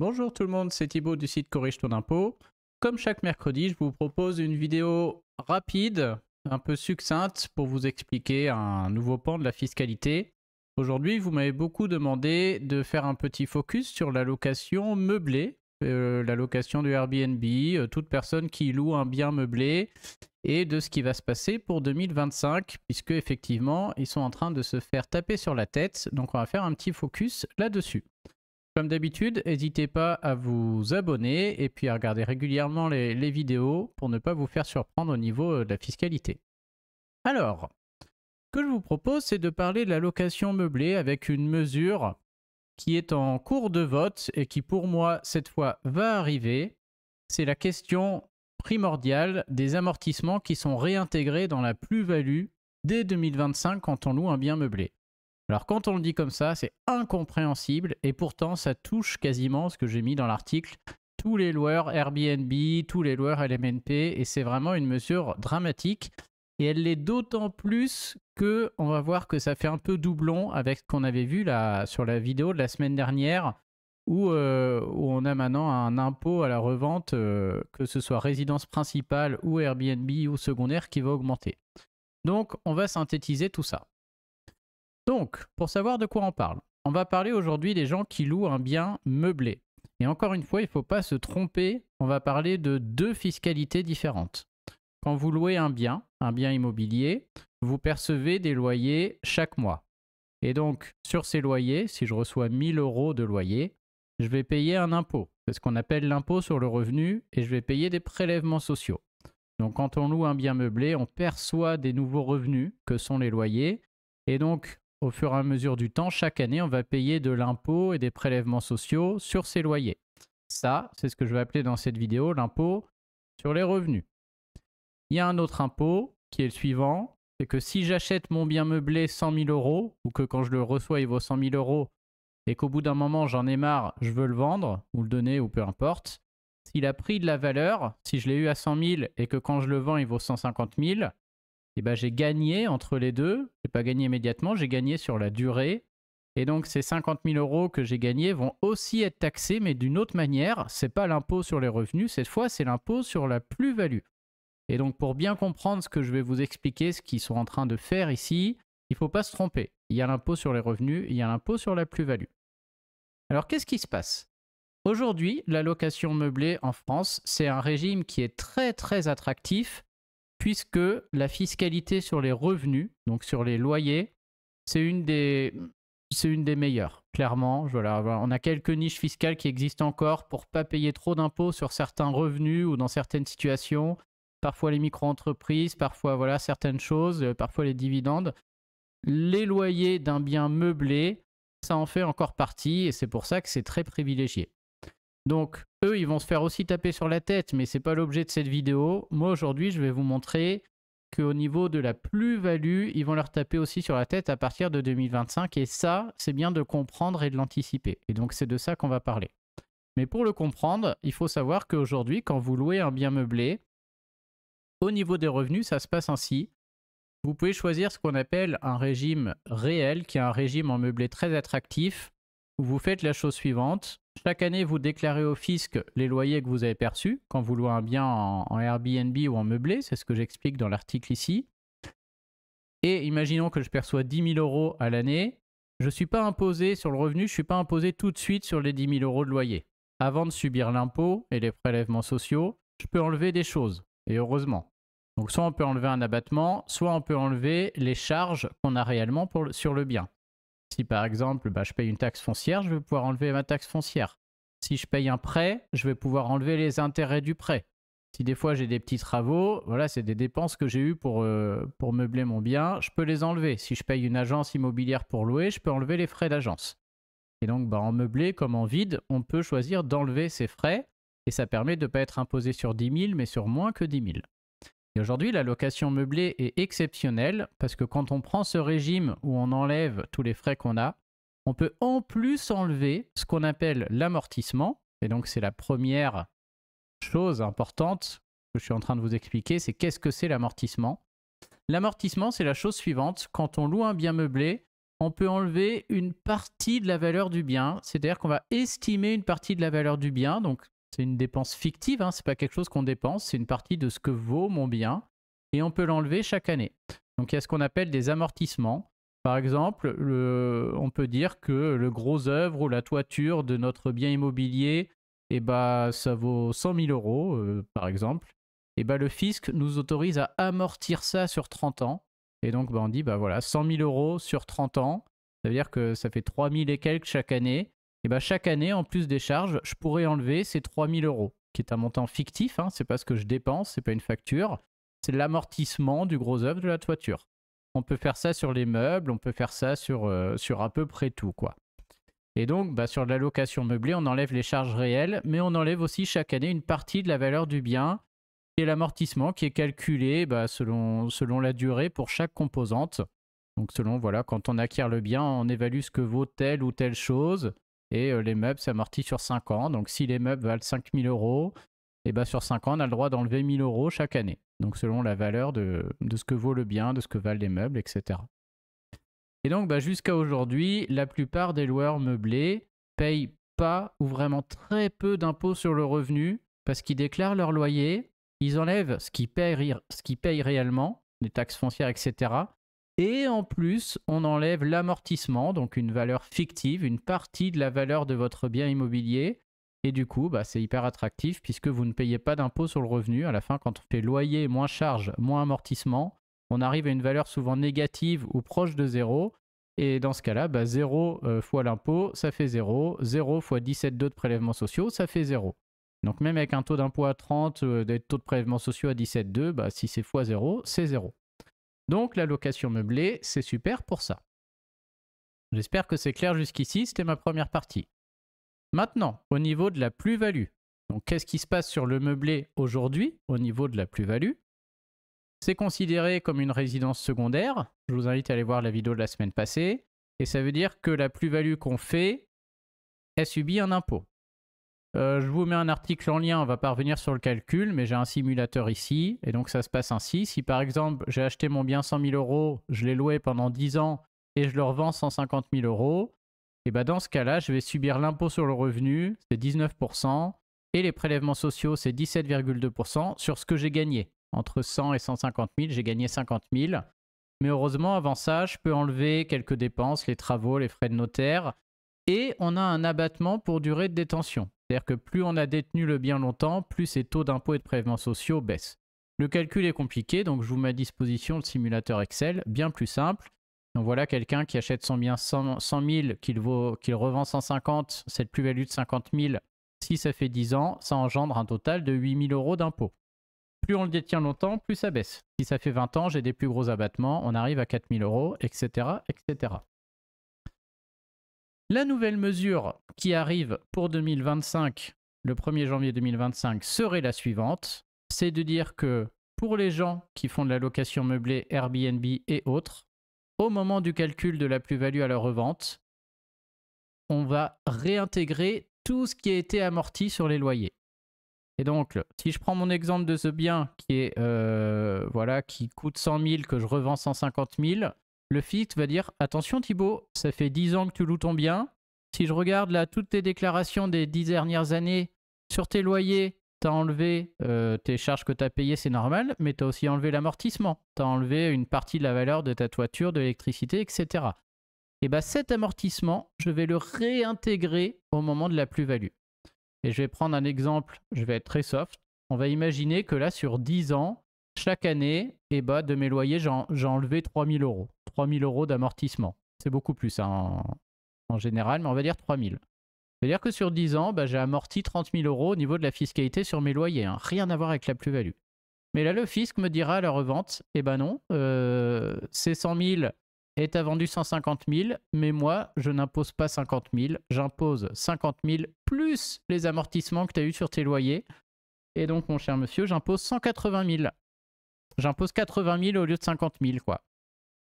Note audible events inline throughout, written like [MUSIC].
Bonjour tout le monde, c'est Thibaut du site Corrige ton impôt. Comme chaque mercredi, je vous propose une vidéo rapide, un peu succincte, pour vous expliquer un nouveau pan de la fiscalité. Aujourd'hui, vous m'avez beaucoup demandé de faire un petit focus sur la location meublée, euh, la location du Airbnb, euh, toute personne qui loue un bien meublé, et de ce qui va se passer pour 2025, puisque effectivement, ils sont en train de se faire taper sur la tête, donc on va faire un petit focus là-dessus. Comme d'habitude, n'hésitez pas à vous abonner et puis à regarder régulièrement les, vidéos pour ne pas vous faire surprendre au niveau euh, de la fiscalité. Alors, ce que je vous propose, c'est de parler de la location meublée avec une mesure qui est en cours de vote et qui pour moi, cette fois, va arriver. C'est la question primordiale des amortissements qui sont réintégrés dans la plus-value dès 2025 quand on loue un bien meublé. Alors quand on le dit comme ça, c'est incompréhensible et pourtant ça touche quasiment ce que j'ai mis dans l'article, tous les loueurs Airbnb, tous les loueurs LMNP et c'est vraiment une mesure dramatique et elle l'est d'autant plus que on va voir que ça fait un peu doublon avec ce qu'on avait vu là sur la vidéo de la semaine dernière où, euh, on a maintenant un impôt à la revente, euh, que ce soit résidence principale ou Airbnb ou secondaire, qui va augmenter. Donc on va synthétiser tout ça. Donc, pour savoir de quoi on parle, on va parler aujourd'hui des gens qui louent un bien meublé. Et encore une fois, il ne faut pas se tromper, on va parler de deux fiscalités différentes. Quand vous louez un bien, un bien immobilier, vous percevez des loyers chaque mois. Et donc, sur ces loyers, si je reçois 1000 euros de loyer, je vais payer un impôt. C'est ce qu'on appelle l'impôt sur le revenu et je vais payer des prélèvements sociaux. Donc, quand on loue un bien meublé, on perçoit des nouveaux revenus que sont les loyers. Et donc, au fur et à mesure du temps, chaque année, on va payer de l'impôt et des prélèvements sociaux sur ces loyers. Ça, c'est ce que je vais appeler dans cette vidéo l'impôt sur les revenus. Il y a un autre impôt qui est le suivant, c'est que si j'achète mon bien meublé 100 000 euros, ou que quand je le reçois, il vaut 100 000 euros, et qu'au bout d'un moment, j'en ai marre, je veux le vendre, ou le donner, ou peu importe, s'il a pris de la valeur, si je l'ai eu à 100 000 et que quand je le vends, il vaut 150 000, et eh ben, j'ai gagné entre les deux. J'ai pas gagné immédiatement, j'ai gagné sur la durée. Et donc ces 50 000 euros que j'ai gagnés vont aussi être taxés, mais d'une autre manière. C'est pas l'impôt sur les revenus, cette fois c'est l'impôt sur la plus-value. Et donc pour bien comprendre ce que je vais vous expliquer, ce qu'ils sont en train de faire ici, il faut pas se tromper. Il y a l'impôt sur les revenus, il y a l'impôt sur la plus-value. Alors qu'est-ce qui se passe Aujourd'hui, la location meublée en France, c'est un régime qui est très très attractif puisque la fiscalité sur les revenus, donc sur les loyers, c'est une des, c'est une des meilleures, clairement. on a quelques niches fiscales qui existent encore pour pas payer trop d'impôts sur certains revenus ou dans certaines situations. Parfois les micro-entreprises, parfois voilà certaines choses, euh, parfois les dividendes. Les loyers d'un bien meublé, ça en fait encore partie et c'est pour ça que c'est très privilégié. Donc, eux, ils vont se faire aussi taper sur la tête, mais ce n'est pas l'objet de cette vidéo. Moi, aujourd'hui, je vais vous montrer qu'au niveau de la plus-value, ils vont leur taper aussi sur la tête à partir de 2025. Et ça, c'est bien de comprendre et de l'anticiper. Et donc, c'est de ça qu'on va parler. Mais pour le comprendre, il faut savoir qu'aujourd'hui, quand vous louez un bien meublé, au niveau des revenus, ça se passe ainsi. Vous pouvez choisir ce qu'on appelle un régime réel, qui est un régime en meublé très attractif, où vous faites la chose suivante. Chaque année, vous déclarez au fisc les loyers que vous avez perçus quand vous louez un bien en, Airbnb ou en meublé, c'est ce que j'explique dans l'article ici. Et imaginons que je perçois 10 000 euros à l'année, je ne suis pas imposé sur le revenu, je ne suis pas imposé tout de suite sur les 10 000 euros de loyer. Avant de subir l'impôt et les prélèvements sociaux, je peux enlever des choses, et heureusement. Donc soit on peut enlever un abattement, soit on peut enlever les charges qu'on a réellement sur le bien. Si par exemple, bah, je paye une taxe foncière, je vais pouvoir enlever ma taxe foncière. Si je paye un prêt, je vais pouvoir enlever les intérêts du prêt. Si des fois j'ai des petits travaux, voilà, c'est des dépenses que j'ai eues pour, euh, meubler mon bien, je peux les enlever. Si je paye une agence immobilière pour louer, je peux enlever les frais d'agence. Et donc, bah, en meublé comme en vide, on peut choisir d'enlever ces frais et ça permet de ne pas être imposé sur 10 000, mais sur moins que 10 000. Et aujourd'hui, la location meublée est exceptionnelle parce que quand on prend ce régime où on enlève tous les frais qu'on a, on peut en plus enlever ce qu'on appelle l'amortissement. Et donc, c'est la première chose importante que je suis en train de vous expliquer, c'est qu'est-ce que c'est l'amortissement. L'amortissement, c'est la chose suivante. Quand on loue un bien meublé, on peut enlever une partie de la valeur du bien, c'est-à-dire qu'on va estimer une partie de la valeur du bien, donc c'est une dépense fictive, ce hein, c'est pas quelque chose qu'on dépense, c'est une partie de ce que vaut mon bien et on peut l'enlever chaque année. Donc il y a ce qu'on appelle des amortissements. Par exemple, on peut dire que le gros œuvre ou la toiture de notre bien immobilier, eh ben, ça vaut 100 000 euros, euh, par exemple. Eh ben, le fisc nous autorise à amortir ça sur 30 ans. Et donc, ben, on dit, bah voilà, 100 000 euros sur 30 ans. Ça veut dire que ça fait 3 000 et quelques chaque année et eh ben chaque année, en plus des charges, je pourrais enlever ces 3000 euros, qui est un montant fictif, hein, c'est pas ce que je dépense, c'est pas une facture, c'est l'amortissement du gros œuvre de la toiture. On peut faire ça sur les meubles, on peut faire ça sur, euh, à peu près tout, quoi. Et donc, bah, sur l'allocation la location meublée, on enlève les charges réelles, mais on enlève aussi chaque année une partie de la valeur du bien, qui est l'amortissement qui est calculé bah, selon, selon la durée pour chaque composante. Donc selon, voilà, quand on acquiert le bien, on évalue ce que vaut telle ou telle chose, et euh, les meubles, s'amortissent sur 5 ans. Donc si les meubles valent 5000 euros, et eh ben, sur 5 ans, on a le droit d'enlever 1000 euros chaque année. Donc selon la valeur de, ce que vaut le bien, de ce que valent les meubles, etc. Et donc bah, jusqu'à aujourd'hui, la plupart des loueurs meublés payent pas ou vraiment très peu d'impôts sur le revenu parce qu'ils déclarent leur loyer, ils enlèvent ce ce qu'ils payent réellement, les taxes foncières, etc. Et en plus, on enlève l'amortissement, donc une valeur fictive, une partie de la valeur de votre bien immobilier. Et du coup, bah, c'est hyper attractif puisque vous ne payez pas d'impôt sur le revenu. À la fin, quand on fait loyer moins charge, moins amortissement, on arrive à une valeur souvent négative ou proche de zéro. Et dans ce cas-là, bah, zéro 0 euh, fois l'impôt, ça fait 0. 0 fois 17,2 de prélèvements sociaux, ça fait 0. Donc même avec un taux d'impôt à 30, euh, des taux de prélèvements sociaux à 17,2, bah, si c'est fois 0, c'est 0. Donc la location meublée, c'est super pour ça. J'espère que c'est clair jusqu'ici, c'était ma première partie. Maintenant, au niveau de la plus-value. Donc qu'est-ce qui se passe sur le meublé aujourd'hui au niveau de la plus-value C'est considéré comme une résidence secondaire. Je vous invite à aller voir la vidéo de la semaine passée. Et ça veut dire que la plus-value qu'on fait, elle subit un impôt. Euh, je vous mets un article en lien, on va pas revenir sur le calcul, mais j'ai un simulateur ici, et donc ça se passe ainsi. Si par exemple j'ai acheté mon bien 100 000 euros, je l'ai loué pendant 10 ans et je le revends 150 000 euros, et eh bien dans ce cas-là, je vais subir l'impôt sur le revenu, c'est 19%, et les prélèvements sociaux, c'est 17,2% sur ce que j'ai gagné. Entre 100 et 150 000, j'ai gagné 50 000. Mais heureusement, avant ça, je peux enlever quelques dépenses, les travaux, les frais de notaire, et on a un abattement pour durée de détention. C'est-à-dire que plus on a détenu le bien longtemps, plus ses taux d'impôts et de prélèvements sociaux baissent. Le calcul est compliqué, donc je vous mets à disposition le simulateur Excel, bien plus simple. Donc voilà quelqu'un qui achète son bien 100 000, qu'il revend 150, cette plus-value de 50 000, si ça fait 10 ans, ça engendre un total de 8 000 euros d'impôt. Plus on le détient longtemps, plus ça baisse. Si ça fait 20 ans, j'ai des plus gros abattements, on arrive à 4 000 euros, etc. etc. La nouvelle mesure qui arrive pour 2025, le 1er janvier 2025, serait la suivante. C'est de dire que pour les gens qui font de la location meublée Airbnb et autres, au moment du calcul de la plus-value à la revente, on va réintégrer tout ce qui a été amorti sur les loyers. Et donc, si je prends mon exemple de ce bien qui est euh, qui coûte 100 000 que je revends 150 000, le fixe va dire Attention Thibaut, ça fait 10 ans que tu loues ton bien. Si je regarde là toutes tes déclarations des 10 dernières années sur tes loyers, tu as enlevé euh, tes charges que tu as payées, c'est normal, mais tu as aussi enlevé l'amortissement. Tu as enlevé une partie de la valeur de ta toiture, de l'électricité, etc. Et bien bah, cet amortissement, je vais le réintégrer au moment de la plus-value. Et je vais prendre un exemple, je vais être très soft. On va imaginer que là, sur 10 ans, chaque année, eh ben, de mes loyers, j'ai enlevé enlevé 000 euros. 3 000 euros d'amortissement. C'est beaucoup plus hein, en, général, mais on va dire 3 000. C'est-à-dire que sur 10 ans, bah, j'ai amorti 30 000 euros au niveau de la fiscalité sur mes loyers. Hein. Rien à voir avec la plus-value. Mais là, le fisc me dira à la revente, eh ben non, euh, c'est 100 000 et as vendu 150 000, mais moi, je n'impose pas 50 000, j'impose 50 000 plus les amortissements que tu as eus sur tes loyers. Et donc, mon cher monsieur, j'impose 180 000. J'impose 80 000 au lieu de 50 000, quoi.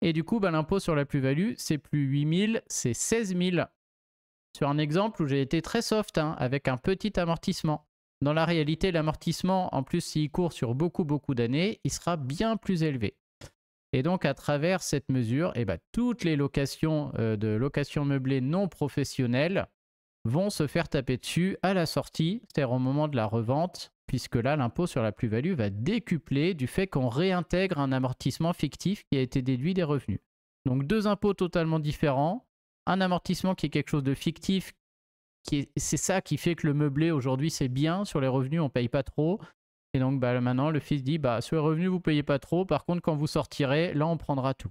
Et du coup, bah, l'impôt sur la plus-value, c'est plus 8 000, c'est 16 000. Sur un exemple où j'ai été très soft, hein, avec un petit amortissement. Dans la réalité, l'amortissement, en plus, s'il court sur beaucoup, beaucoup d'années, il sera bien plus élevé. Et donc, à travers cette mesure, eh bah, toutes les locations euh, de locations meublées non professionnelles vont se faire taper dessus à la sortie, c'est-à-dire au moment de la revente, puisque là, l'impôt sur la plus-value va décupler du fait qu'on réintègre un amortissement fictif qui a été déduit des revenus. Donc deux impôts totalement différents, un amortissement qui est quelque chose de fictif, c'est ça qui fait que le meublé aujourd'hui c'est bien, sur les revenus on ne paye pas trop, et donc bah, maintenant le fils dit, bah, sur les revenus vous payez pas trop, par contre quand vous sortirez, là on prendra tout.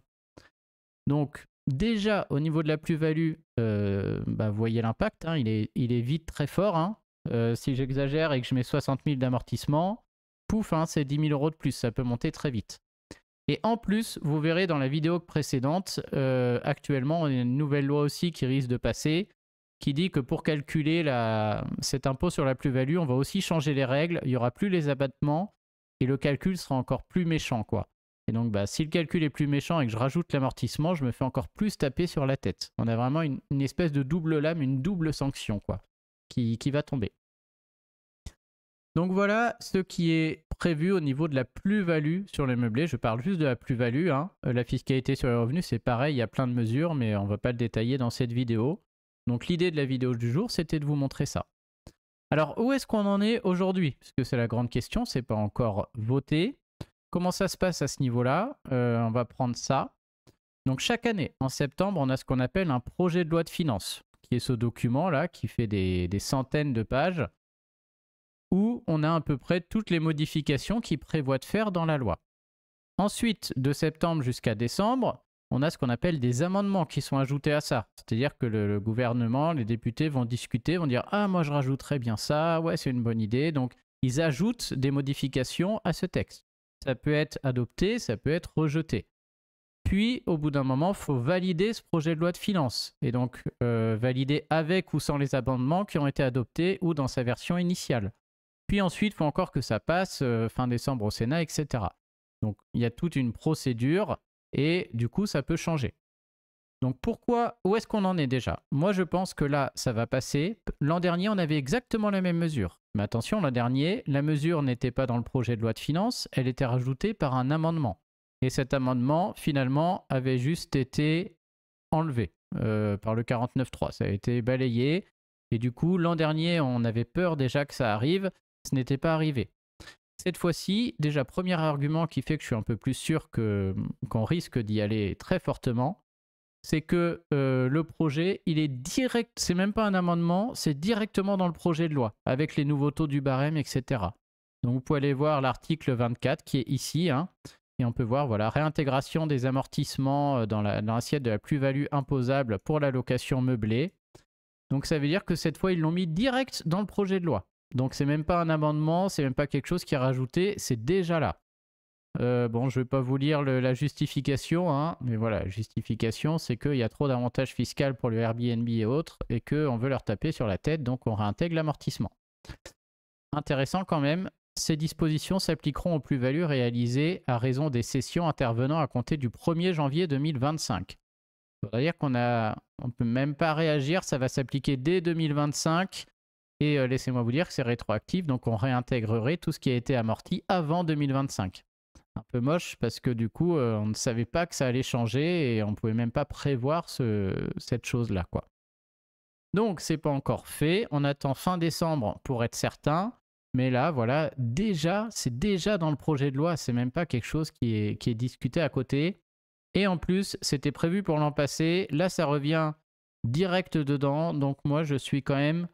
Donc déjà au niveau de la plus-value, euh, bah, vous voyez l'impact, hein, il, est, vite très fort, hein. Euh, si j'exagère et que je mets 60 000 d'amortissement, pouf, hein, c'est 10 000 euros de plus, ça peut monter très vite. Et en plus, vous verrez dans la vidéo précédente, euh, actuellement, on a une nouvelle loi aussi qui risque de passer, qui dit que pour calculer cet impôt sur la plus-value, on va aussi changer les règles, il n'y aura plus les abattements, et le calcul sera encore plus méchant, quoi. Et donc, bah, si le calcul est plus méchant et que je rajoute l'amortissement, je me fais encore plus taper sur la tête. On a vraiment une, une espèce de double lame, une double sanction, quoi qui, va tomber. Donc voilà ce qui est prévu au niveau de la plus-value sur les meublés. Je parle juste de la plus-value. Hein. Euh, la fiscalité sur les revenus, c'est pareil, il y a plein de mesures, mais on ne va pas le détailler dans cette vidéo. Donc l'idée de la vidéo du jour, c'était de vous montrer ça. Alors où est-ce qu'on en est aujourd'hui Parce que c'est la grande question, c'est pas encore voté. Comment ça se passe à ce niveau-là euh, On va prendre ça. Donc chaque année, en septembre, on a ce qu'on appelle un projet de loi de finances qui est ce document-là, qui fait des, centaines de pages, où on a à peu près toutes les modifications qu'il prévoit de faire dans la loi. Ensuite, de septembre jusqu'à décembre, on a ce qu'on appelle des amendements qui sont ajoutés à ça. C'est-à-dire que le, le, gouvernement, les députés vont discuter, vont dire Ah, moi je rajouterais bien ça, ouais, c'est une bonne idée. Donc, ils ajoutent des modifications à ce texte. Ça peut être adopté, ça peut être rejeté. Puis, au bout d'un moment, il faut valider ce projet de loi de finances. Et donc, euh, valider avec ou sans les amendements qui ont été adoptés ou dans sa version initiale. Puis ensuite, il faut encore que ça passe euh, fin décembre au Sénat, etc. Donc, il y a toute une procédure et du coup, ça peut changer. Donc, pourquoi Où est-ce qu'on en est déjà Moi, je pense que là, ça va passer. L'an dernier, on avait exactement la même mesure. Mais attention, l'an dernier, la mesure n'était pas dans le projet de loi de finances, elle était rajoutée par un amendement. Et cet amendement, finalement, avait juste été enlevé euh, par le 49.3. Ça a été balayé. Et du coup, l'an dernier, on avait peur déjà que ça arrive. Ce n'était pas arrivé. Cette fois-ci, déjà, premier argument qui fait que je suis un peu plus sûr qu'on risque d'y aller très fortement, c'est que euh, le projet, il est direct, c'est même pas un amendement, c'est directement dans le projet de loi, avec les nouveaux taux du barème, etc. Donc vous pouvez aller voir l'article 24 qui est ici, hein. Et on peut voir, voilà, réintégration des amortissements euh, dans l'assiette de la plus-value imposable pour la location meublée. Donc ça veut dire que cette fois, ils l'ont mis direct dans le projet de loi. Donc c'est même pas un amendement, c'est même pas quelque chose qui est rajouté, c'est déjà là. Euh, bon, je ne vais pas vous lire la justification, hein, mais voilà, la justification, c'est qu'il y a trop d'avantages fiscaux pour le Airbnb et autres, et qu'on veut leur taper sur la tête, donc on réintègre l'amortissement. Intéressant quand même, ces dispositions s'appliqueront aux plus-values réalisées à raison des sessions intervenant à compter du 1er janvier 2025. C'est-à-dire qu'on ne peut même pas réagir, ça va s'appliquer dès 2025. Et euh, laissez-moi vous dire que c'est rétroactif, donc on réintégrerait tout ce qui a été amorti avant 2025. Un peu moche parce que du coup, euh, on ne savait pas que ça allait changer et on ne pouvait même pas prévoir cette chose-là. quoi. Donc, n'est pas encore fait. On attend fin décembre pour être certain. Mais là, voilà, déjà, c'est déjà dans le projet de loi, c'est même pas quelque chose qui est, discuté à côté. Et en plus, c'était prévu pour l'an passé, là, ça revient direct dedans, donc moi, je suis quand même,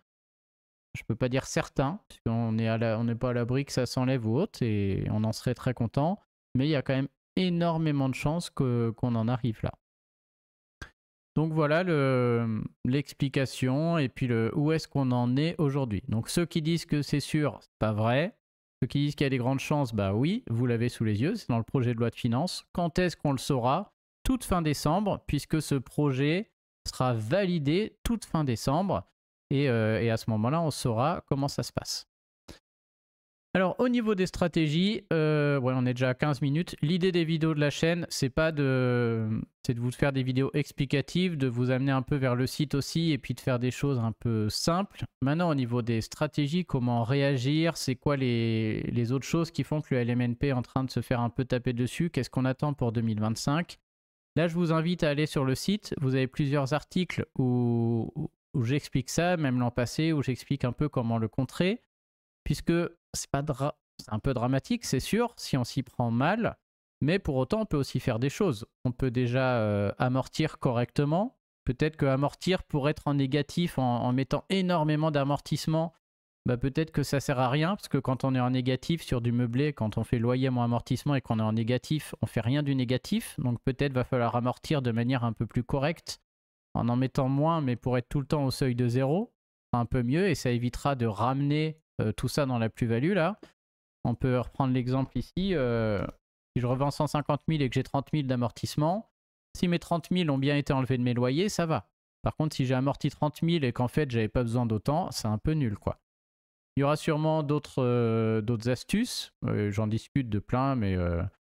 je peux pas dire certain, On n'est pas à l'abri que ça s'enlève ou autre, et on en serait très content, mais il y a quand même énormément de chances qu'on en arrive là. Donc voilà l'explication et puis le, où est-ce qu'on en est aujourd'hui. Donc ceux qui disent que c'est sûr, c'est pas vrai. Ceux qui disent qu'il y a des grandes chances, bah oui, vous l'avez sous les yeux, c'est dans le projet de loi de finances. Quand est-ce qu'on le saura Toute fin décembre, puisque ce projet sera validé toute fin décembre. et euh, à ce moment-là, on saura comment ça se passe. Alors au niveau des stratégies, euh, on est déjà à 15 minutes. L'idée des vidéos de la chaîne, c'est pas de, c'est de vous faire des vidéos explicatives, de vous amener un peu vers le site aussi, et puis de faire des choses un peu simples. Maintenant au niveau des stratégies, comment réagir, c'est quoi les, autres choses qui font que le LMNP est en train de se faire un peu taper dessus, qu'est-ce qu'on attend pour 2025. Là je vous invite à aller sur le site, vous avez plusieurs articles où, où j'explique ça, même l'an passé, où j'explique un peu comment le contrer puisque c'est pas un peu dramatique, c'est sûr, si on s'y prend mal, mais pour autant, on peut aussi faire des choses. On peut déjà euh, amortir correctement. Peut-être que amortir pour être en négatif en, mettant énormément d'amortissement, bah peut-être que ça sert à rien, parce que quand on est en négatif sur du meublé, quand on fait loyer moins amortissement et qu'on est en négatif, on fait rien du négatif. Donc peut-être va falloir amortir de manière un peu plus correcte, en en mettant moins, mais pour être tout le temps au seuil de zéro, un peu mieux, et ça évitera de ramener euh, tout ça dans la plus-value là. On peut reprendre l'exemple ici. Euh, si je revends 150 000 et que j'ai 30 000 d'amortissement, si mes 30 000 ont bien été enlevés de mes loyers, ça va. Par contre, si j'ai amorti 30 000 et qu'en fait j'avais pas besoin d'autant, c'est un peu nul quoi. Il y aura sûrement d'autres euh, astuces, j'en discute de plein, mais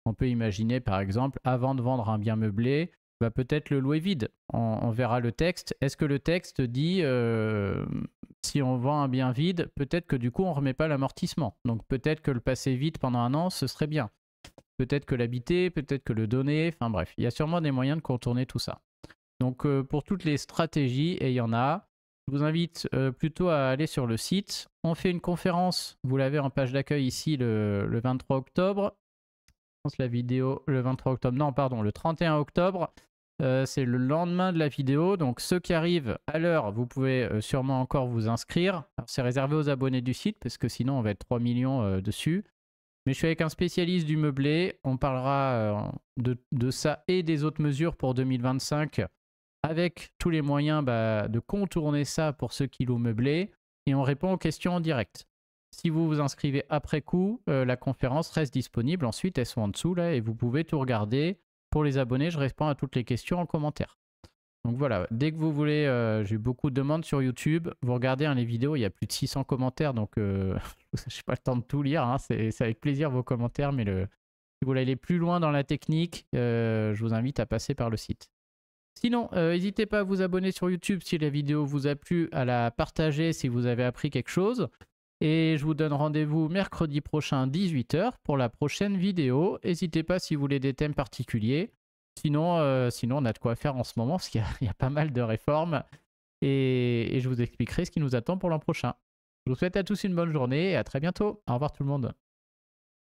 on peut imaginer par exemple, avant de vendre un bien meublé, bah, peut-être le louer vide. on verra le texte. Est-ce que le texte dit si on vend un bien vide, peut-être que du coup on ne remet pas l'amortissement. Donc peut-être que le passer vide pendant un an, ce serait bien. Peut-être que l'habiter, peut-être que le donner, enfin bref, il y a sûrement des moyens de contourner tout ça. Donc euh, pour toutes les stratégies, et il y en a, je vous invite euh, plutôt à aller sur le site. On fait une conférence, vous l'avez en page d'accueil ici le, le 23 octobre. Je pense la vidéo le 23 octobre, non pardon, le 31 octobre. Euh, c'est le lendemain de la vidéo, donc ceux qui arrivent à l'heure, vous pouvez euh, sûrement encore vous inscrire. C'est réservé aux abonnés du site, parce que sinon on va être 3 millions euh, dessus. Mais je suis avec un spécialiste du meublé, on parlera de, ça et des autres mesures pour 2025, avec tous les moyens bah, de contourner ça pour ceux qui louent meublé, et on répond aux questions en direct. Si vous vous inscrivez après coup, la conférence reste disponible. Ensuite, elles sont en dessous là et vous pouvez tout regarder. Pour les abonnés, je réponds à toutes les questions en commentaire. Donc voilà, dès que vous voulez, euh, j'ai eu beaucoup de demandes sur YouTube. Vous regardez hein, les vidéos, il y a plus de 600 commentaires, donc euh, [LAUGHS] je n'ai pas le temps de tout lire. Hein. c'est avec plaisir vos commentaires, mais le, si vous voulez aller plus loin dans la technique, euh, je vous invite à passer par le site. Sinon, euh, n'hésitez pas à vous abonner sur YouTube si la vidéo vous a plu, à la partager si vous avez appris quelque chose. Et je vous donne rendez-vous mercredi prochain 18h pour la prochaine vidéo. N'hésitez pas si vous voulez des thèmes particuliers. Sinon, euh, sinon on a de quoi faire en ce moment parce qu'il y, a [LAUGHS] pas mal de réformes. et je vous expliquerai ce qui nous attend pour l'an prochain. Je vous souhaite à tous une bonne journée et à très bientôt. Au revoir tout le monde.